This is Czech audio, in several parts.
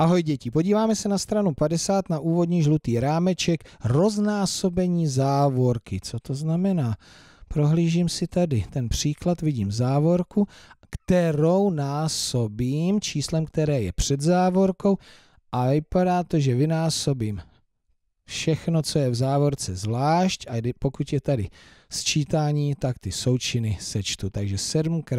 Ahoj děti, podíváme se na stranu 50 na úvodní žlutý rámeček roznásobení závorky. Co to znamená? Prohlížím si tady ten příklad, vidím závorku, kterou násobím číslem, které je před závorkou a vypadá to, že vynásobím všechno, co je v závorce zvlášť a pokud je tady sčítání, tak ty součiny sečtu. Takže 7 x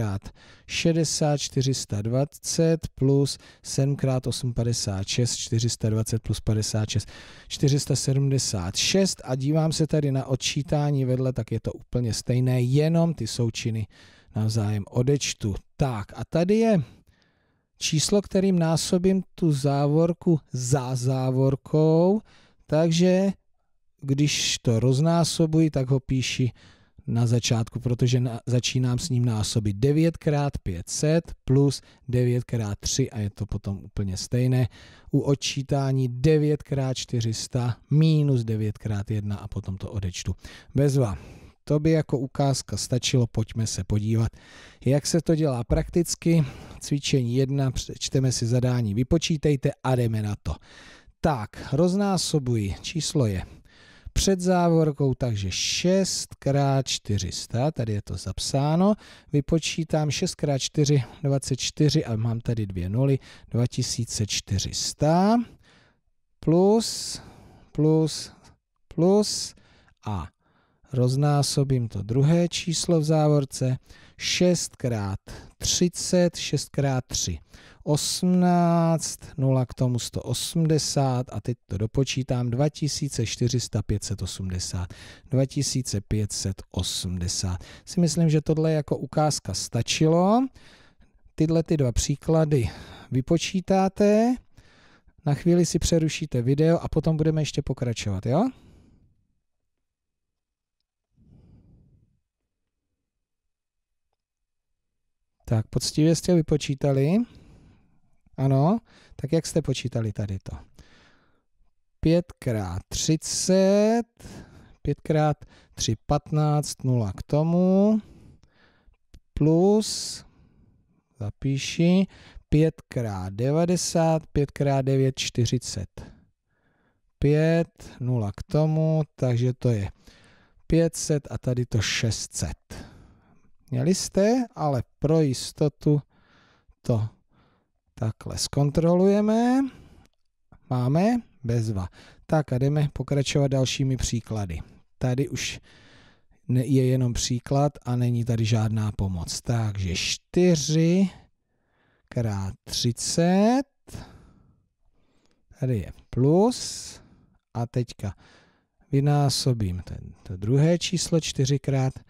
60, 420 plus 7 x 856 420 plus 56, 476 a dívám se tady na odčítání vedle, tak je to úplně stejné, jenom ty součiny navzájem odečtu. Tak a tady je číslo, kterým násobím tu závorku za závorkou, takže když to roznásobuji, tak ho píši na začátku, protože na, začínám s ním násobit 9 x 500 plus 9 x 3 a je to potom úplně stejné. U odčítání 9 x 400 minus 9 x 1 a potom to odečtu. Bezva. To by jako ukázka stačilo, pojďme se podívat, jak se to dělá prakticky. Cvičení 1, čteme si zadání, vypočítejte a jdeme na to. Tak, roznásobuji. Číslo je před závorkou, takže 6 x 400, tady je to zapsáno. Vypočítám 6 x 4, 24 a mám tady dvě nuly, 2400 plus, plus, plus a roznásobím to druhé číslo v závorce, 6 krát 30, 6x3, 18, 0 k tomu 180 a teď to dopočítám 2400, 580, 2580. Si myslím, že tohle jako ukázka stačilo. Tyhle ty dva příklady vypočítáte, na chvíli si přerušíte video a potom budeme ještě pokračovat, jo? Tak poctivě jste vypočítali. Ano, tak jak jste počítali tady to? 5 x 30, 5 x 3, 15, 0 k tomu, plus, zapíši, 5 x 90, 5 x 9, 40. 5, 0 k tomu, takže to je 500 a tady to 600. Měli jste, ale pro jistotu to takhle zkontrolujeme. Máme bezva. Tak a jdeme pokračovat dalšími příklady. Tady už je jenom příklad a není tady žádná pomoc. Takže 4 krát 30. Tady je plus. A teďka vynásobím to druhé číslo 4 krát 30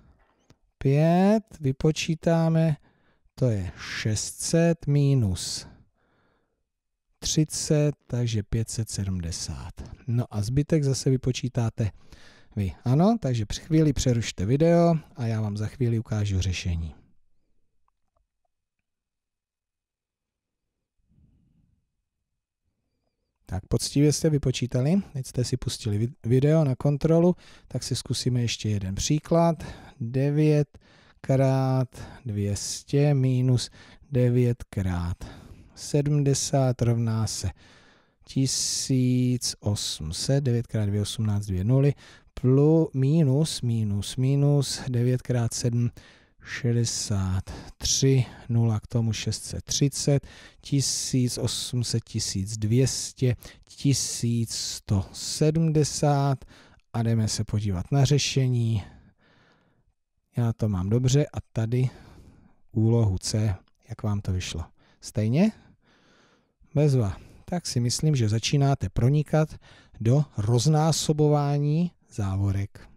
5, vypočítáme, to je 600 minus 30, takže 570. No a zbytek zase vypočítáte vy. Ano, takže při chvíli přerušte video a já vám za chvíli ukážu řešení. Tak poctivě jste vypočítali, teď jste si pustili video na kontrolu, tak si zkusíme ještě jeden příklad. 9 krát 200 minus 9 krát 70 rovná se 1800, 9 krát 2, 18, 2 nuly, plus minus, minus, minus, 9 krát 7, 63, 0 k tomu 630, 1800, 1200, 1170 a jdeme se podívat na řešení. Já to mám dobře a tady úlohu C, jak vám to vyšlo. Stejně? Bezva. Tak si myslím, že začínáte pronikat do roznásobování závorek.